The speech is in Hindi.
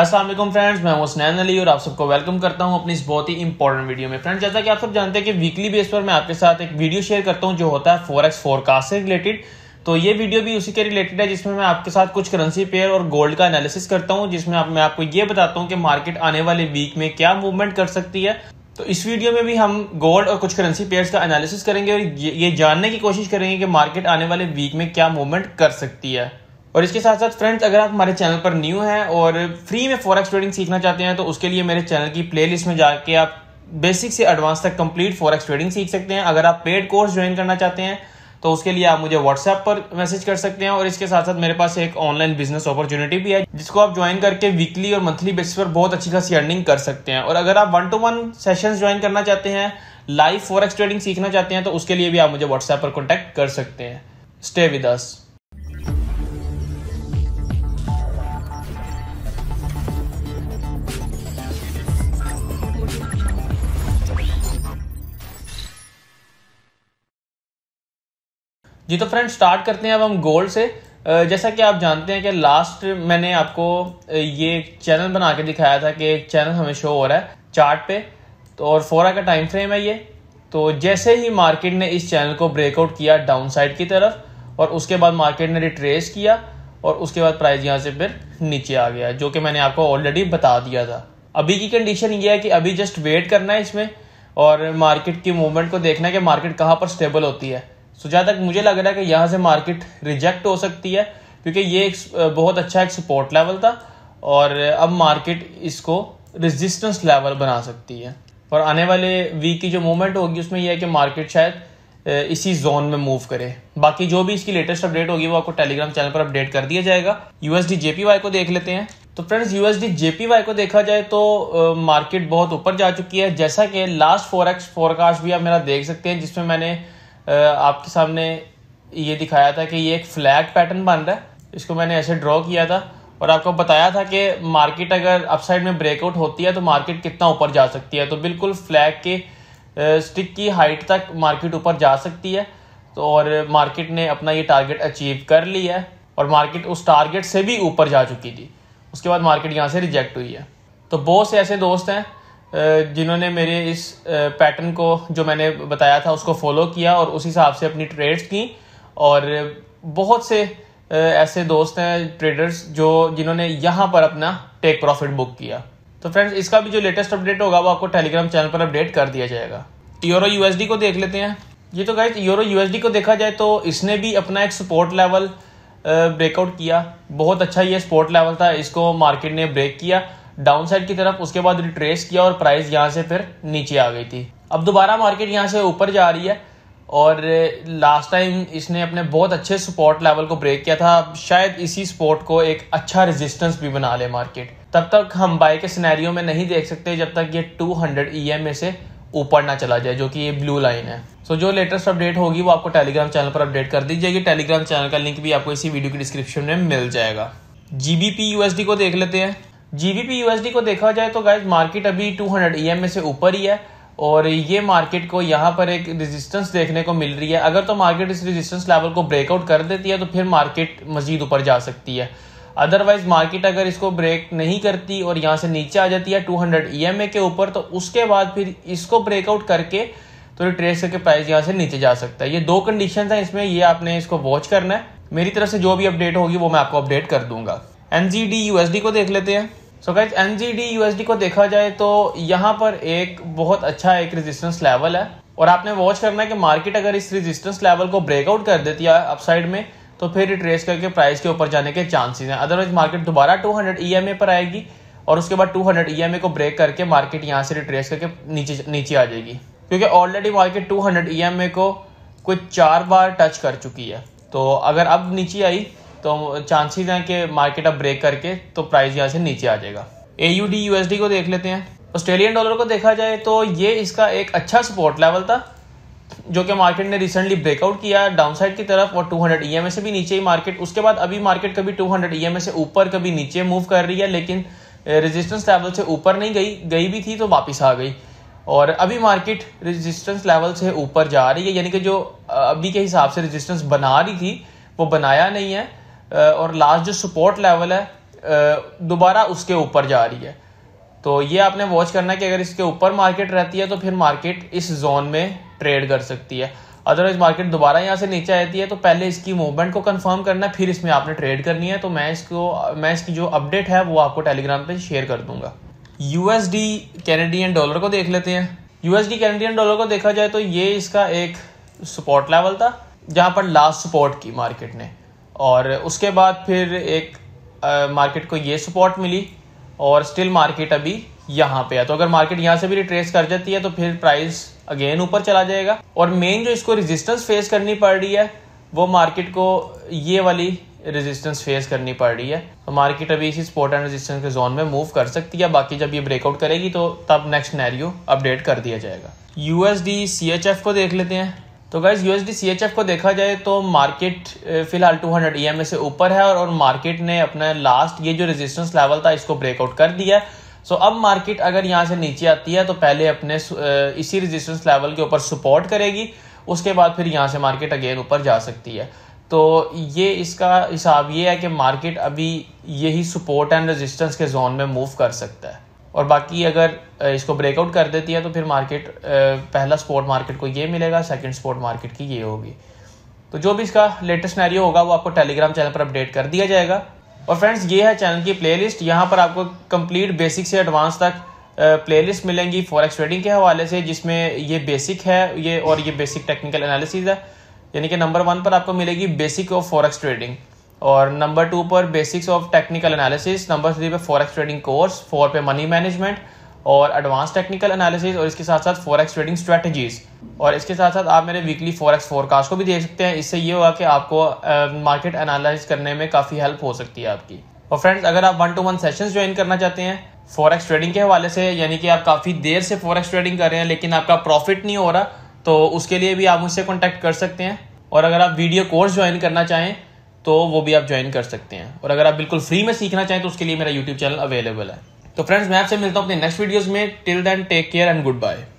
असलम फ्रेंड्स मैं स्नैन अली और आप सबको वेलकम करता हूं अपनी इस बहुत ही इंपॉर्टेंट वीडियो में फ्रेंड्स जैसा कि आप सब जानते हैं कि वीकली बेस पर मैं आपके साथ एक वीडियो शेयर करता हूं जो होता है एक्स फोरकास्ट से रिलेटेड तो ये वीडियो भी उसी के रिलेटेड है जिसमें मैं आपके साथ कुछ करेंसी पेयर और गोल्ड का एनालिसिस करता हूँ जिसमें आप, मैं आपको ये बताता हूँ कि मार्केट आने वाले वीक में क्या मूवमेंट कर सकती है तो इस वीडियो में भी हम गोल्ड और कुछ करेंसी पेयर्स का एनालिसिस करेंगे और ये जानने की कोशिश करेंगे कि मार्केट आने वाले वीक में क्या मूवमेंट कर सकती है और इसके साथ साथ फ्रेंड्स अगर आप हमारे चैनल पर न्यू हैं और फ्री में फॉरेक्स ट्रेडिंग सीखना चाहते हैं तो उसके लिए मेरे चैनल की प्लेलिस्ट में जाके आप बेसिक से एडवांस तक कंप्लीट फॉरेक्स ट्रेडिंग सीख सकते हैं अगर आप पेड कोर्स ज्वाइन करना चाहते हैं तो उसके लिए आप मुझे व्हाट्सएप पर मैसेज कर सकते हैं और इसके साथ साथ मेरे पास एक ऑनलाइन बिजनेस अपॉर्चुनिटी भी है जिसको आप ज्वाइन करके वीकली और मंथली बेसिस पर बहुत अच्छी खासी अर्निंग कर सकते हैं और अगर आप one to one session join करना चाहते हैं लाइव फॉरेक्स ट्रेडिंग सीखना चाहते हैं तो उसके लिए भी आप मुझे व्हाट्सएप पर कॉन्टैक्ट कर सकते हैं स्टे विद अस जी तो फ्रेंड स्टार्ट करते हैं अब हम गोल्ड से जैसा कि आप जानते हैं कि लास्ट मैंने आपको ये चैनल बना के दिखाया था कि एक चैनल हमें शो हो रहा है चार्ट पे तो और फोरा का टाइम फ्रेम है ये तो जैसे ही मार्केट ने इस चैनल को ब्रेकआउट किया डाउन साइड की तरफ और उसके बाद मार्केट ने रिट्रेस किया और उसके बाद प्राइस यहाँ से फिर नीचे आ गया जो कि मैंने आपको ऑलरेडी बता दिया था अभी की कंडीशन ये है कि अभी जस्ट वेट करना है इसमें और मार्केट की मूवमेंट को देखना है कि मार्केट कहाँ पर स्टेबल होती है सो जहाँ तक मुझे लग रहा है कि यहाँ से मार्केट रिजेक्ट हो सकती है क्योंकि ये एक बहुत अच्छा एक सपोर्ट लेवल था और अब मार्केट इसको रेजिस्टेंस लेवल बना सकती है और आने वाले वीक की जो मूवमेंट होगी उसमें यह है कि मार्केट शायद इसी जोन में मूव करे बाकी जो भी इसकी लेटेस्ट अपडेट होगी वो आपको टेलीग्राम चैनल पर अपडेट कर दिया जाएगा यूएसडी जेपीवाई को देख लेते हैं तो फ्रेंड्स यूएसडी जेपीवाई को देखा जाए तो मार्केट बहुत ऊपर जा चुकी है जैसा कि लास्ट फोर एक्स फोरकास्ट भी आप मेरा देख सकते हैं जिसमें मैंने आपके सामने ये दिखाया था कि ये एक फ्लैग पैटर्न बन रहा है इसको मैंने ऐसे ड्रॉ किया था और आपको बताया था कि मार्केट अगर अपसाइड में ब्रेकआउट होती है तो मार्केट कितना ऊपर जा सकती है तो बिल्कुल फ्लैग के स्टिक की हाइट तक मार्केट ऊपर जा सकती है तो और मार्केट ने अपना ये टारगेट अचीव कर लिया है और मार्केट उस टारगेट से भी ऊपर जा चुकी थी उसके बाद मार्केट यहाँ से रिजेक्ट हुई है तो बहुत से ऐसे दोस्त हैं जिन्होंने मेरे इस पैटर्न को जो मैंने बताया था उसको फॉलो किया और उस हिसाब से अपनी ट्रेड्स की और बहुत से ऐसे दोस्त हैं ट्रेडर्स जो जिन्होंने यहाँ पर अपना टेक प्रॉफिट बुक किया तो फ्रेंड्स इसका भी जो लेटेस्ट अपडेट होगा वो आपको टेलीग्राम चैनल पर अपडेट कर दिया जाएगा यूरो यूएसडी को देख लेते हैं ये तो गाइज यूरो यूएसडी को देखा जाए तो इसने भी अपना एक सपोर्ट लेवल ब्रेकआउट किया बहुत अच्छा ये सपोर्ट लेवल था इसको मार्केट ने ब्रेक किया डाउनसाइड की तरफ उसके बाद रिट्रेस किया और प्राइस यहाँ से फिर नीचे आ गई थी अब दोबारा मार्केट यहाँ से ऊपर जा रही है और लास्ट टाइम इसने अपने बहुत अच्छे सपोर्ट लेवल को ब्रेक किया था शायद इसी सपोर्ट को एक अच्छा रेजिस्टेंस भी बना ले मार्केट तब तक हम बाय के सिनेरियो में नहीं देख सकते जब तक ये 200 हंड्रेड ई में से ऊपर ना चला जाए जो कि ये ब्लू लाइन है सो so, जो लेटेस्ट अपडेट होगी वो आपको टेलीग्राम चैनल पर अपडेट कर दी जाएगी टेलीग्राम चैनल का लिंक भी आपको इसी वीडियो की डिस्क्रिप्शन में मिल जाएगा जीबीपी यूएसडी को देख लेते हैं जीबीपी यूएसडी को देखा जाए तो गाइज मार्केट अभी 200 ई e से ऊपर ही है और ये मार्केट को यहाँ पर एक रेजिस्टेंस देखने को मिल रही है अगर तो मार्केट इस रेजिस्टेंस लेवल को ब्रेकआउट कर देती है तो फिर मार्केट मजीद ऊपर जा सकती है अदरवाइज मार्केट अगर इसको ब्रेक नहीं करती और यहाँ से नीचे आ जाती है 200 ईएमए e के ऊपर तो उसके बाद फिर इसको ब्रेकआउट करके तो रिट्रेस करके प्राइस यहाँ से नीचे जा सकता है ये दो कंडीशन है इसमें ये आपने इसको वॉच करना है मेरी तरफ से जो भी अपडेट होगी वो मैं आपको अपडेट कर दूंगा एनजीडी यूएसडी को देख लेते हैं सो गाइज एन जी को देखा जाए तो यहाँ पर एक बहुत अच्छा एक रेजिस्टेंस लेवल है और आपने वॉच करना है कि मार्केट अगर इस रेजिस्टेंस लेवल को ब्रेकआउट कर देती है अपसाइड में तो फिर रिट्रेस करके प्राइस के ऊपर जाने के चांसेस हैं अदरवाइज मार्केट दोबारा 200 ए e पर आएगी और उसके बाद 200 ए e को ब्रेक करके मार्केट यहाँ से रिट्रेस करके नीचे नीचे आ जाएगी क्योंकि ऑलरेडी मार्केट एम ए को कुछ चार बार टच कर चुकी है तो अगर अब नीचे आई तो चांसेस हैं कि मार्केट अब ब्रेक करके तो प्राइस यहाँ से नीचे आ जाएगा ए यू यूएसडी को देख लेते हैं ऑस्ट्रेलियन डॉलर को देखा जाए तो ये इसका एक अच्छा सपोर्ट लेवल था जो कि मार्केट ने रिसेंटली ब्रेकआउट किया डाउनसाइड की तरफ और 200 ईएमए e से भी नीचे ही मार्केट उसके बाद अभी मार्केट कभी 200 ईएमए e से ऊपर कभी नीचे मूव कर रही है लेकिन रेजिस्टेंस लेवल से ऊपर नहीं गई गई भी थी तो वापस आ गई और अभी मार्केट रेजिस्टेंस लेवल से ऊपर जा रही है यानी कि जो अभी के हिसाब से रेजिस्टेंस बना रही थी वो बनाया नहीं है और लास्ट जो सपोर्ट लेवल है दोबारा उसके ऊपर जा रही है तो ये आपने वॉच करना है कि अगर इसके ऊपर मार्केट रहती है तो फिर मार्केट इस जोन में ट्रेड कर सकती है अदरवाइज मार्केट दोबारा यहाँ से नीचे आती है तो पहले इसकी मूवमेंट को कंफर्म करना है फिर इसमें आपने ट्रेड करनी है तो मैं इसको मैं इसकी जो अपडेट है वो आपको टेलीग्राम पे शेयर कर दूंगा यूएसडी कैनेडियन डॉलर को देख लेते हैं यूएसडी कैनेडियन डॉलर को देखा जाए तो ये इसका एक सपोर्ट लेवल था जहाँ पर लास्ट सपोर्ट की मार्केट ने और उसके बाद फिर एक मार्केट को ये सपोर्ट मिली और स्टिल मार्केट अभी यहाँ पे है तो अगर मार्केट यहाँ से भी रिट्रेस कर जाती है तो फिर प्राइस अगेन ऊपर चला जाएगा और मेन जो इसको रेजिस्टेंस फेस करनी पड़ रही है वो मार्केट को ये वाली रेजिस्टेंस फेस करनी पड़ रही है तो मार्केट अभी इसी सपोर्ट एंड रेजिस्टेंस के जोन में मूव कर सकती है बाकी जब ये ब्रेकआउट करेगी तो तब नेक्स्ट नैरियो अपडेट कर दिया जाएगा यूएसडी सी को देख लेते हैं तो गाइज यू एस को देखा जाए तो मार्केट eh, फिलहाल 200 हंड्रेड ई से ऊपर है और, और मार्केट ने अपना लास्ट ये जो रेजिस्टेंस लेवल था इसको ब्रेकआउट कर दिया सो so, अब मार्केट अगर यहाँ से नीचे आती है तो पहले अपने eh, इसी रेजिस्टेंस लेवल के ऊपर सपोर्ट करेगी उसके बाद फिर यहाँ से मार्केट अगेन ऊपर जा सकती है तो ये इसका हिसाब ये है कि मार्केट अभी यही सपोर्ट एंड रेजिस्टेंस के जोन में मूव कर सकता है और बाकी अगर इसको ब्रेकआउट कर देती है तो फिर मार्केट पहला स्पॉट मार्केट को ये मिलेगा सेकंड स्पॉट मार्केट की ये होगी तो जो भी इसका लेटेस्ट नैरियो होगा वो आपको टेलीग्राम चैनल पर अपडेट कर दिया जाएगा और फ्रेंड्स ये है चैनल की प्लेलिस्ट यहाँ पर आपको कंप्लीट बेसिक से एडवांस तक प्लेलिस्ट मिलेंगी फॉरेक्स ट्रेडिंग के हवाले से जिसमें ये बेसिक है ये और ये बेसिक टेक्निकल एनालिसिस है यानी कि नंबर वन पर आपको मिलेगी बेसिक ऑफ फॉरेक्स ट्रेडिंग और नंबर टू पर basics of technical analysis number three पे फॉरेक्स ट्रेडिंग कोर्स फोर पे मनी मैनेजमेंट और एडवांस टेक्निकल एनालिसिस और इसके साथ साथ फॉरेक्स ट्रेडिंग स्ट्रेटजीज और इसके साथ साथ आप मेरे वीकली फॉरेक्स फोरकास्ट को भी देख सकते हैं इससे ये होगा कि आपको मार्केट uh, एनालिस करने में काफ़ी हेल्प हो सकती है आपकी और फ्रेंड्स अगर आप one to one sessions join करना चाहते हैं फॉरेक्स ट्रेडिंग के हवाले से यानी कि आप काफ़ी देर से फॉरेक्स ट्रेडिंग कर रहे हैं लेकिन आपका प्रॉफिट नहीं हो रहा तो उसके लिए भी आप मुझसे कॉन्टैक्ट कर सकते हैं और अगर आप वीडियो कोर्स ज्वाइन करना चाहें तो वो भी आप ज्वाइन कर सकते हैं और अगर आप बिल्कुल फ्री में सीखना चाहें तो उसके लिए मेरा यूट्यूब चैनल अवेलेबल है तो फ्रेंड्स मैं आपसे मिलता हूँ अपने नेक्स्ट वीडियोज़ में till then take care and good bye